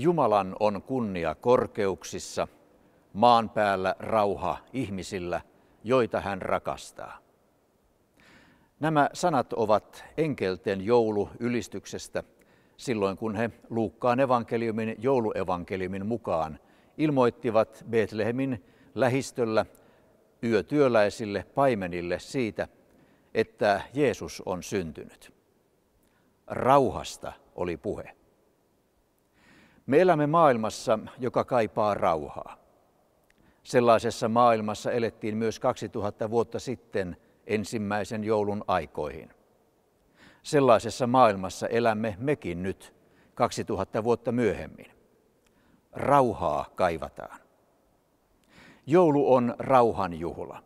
Jumalan on kunnia korkeuksissa, maan päällä rauha ihmisillä, joita hän rakastaa. Nämä sanat ovat enkelten joulu ylistyksestä silloin, kun he Luukkaan evankeliumin jouluevankeliumin mukaan ilmoittivat Betlehemin lähistöllä yötyöläisille paimenille siitä, että Jeesus on syntynyt. Rauhasta oli puhe. Me elämme maailmassa, joka kaipaa rauhaa. Sellaisessa maailmassa elettiin myös 2000 vuotta sitten ensimmäisen joulun aikoihin. Sellaisessa maailmassa elämme mekin nyt 2000 vuotta myöhemmin. Rauhaa kaivataan. Joulu on rauhan juhla.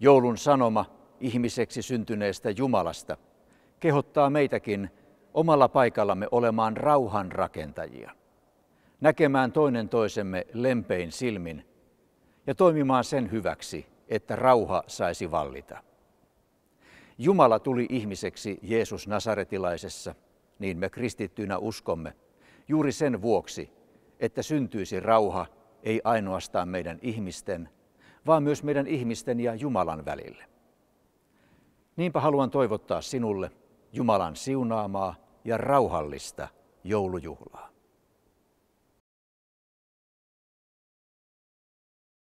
Joulun sanoma ihmiseksi syntyneestä Jumalasta kehottaa meitäkin omalla paikallamme olemaan rauhanrakentajia, näkemään toinen toisemme lempein silmin ja toimimaan sen hyväksi, että rauha saisi vallita. Jumala tuli ihmiseksi Jeesus Nasaretilaisessa, niin me kristittyinä uskomme, juuri sen vuoksi, että syntyisi rauha ei ainoastaan meidän ihmisten, vaan myös meidän ihmisten ja Jumalan välille. Niinpä haluan toivottaa sinulle Jumalan siunaamaa ja rauhallista joulujuhlaa.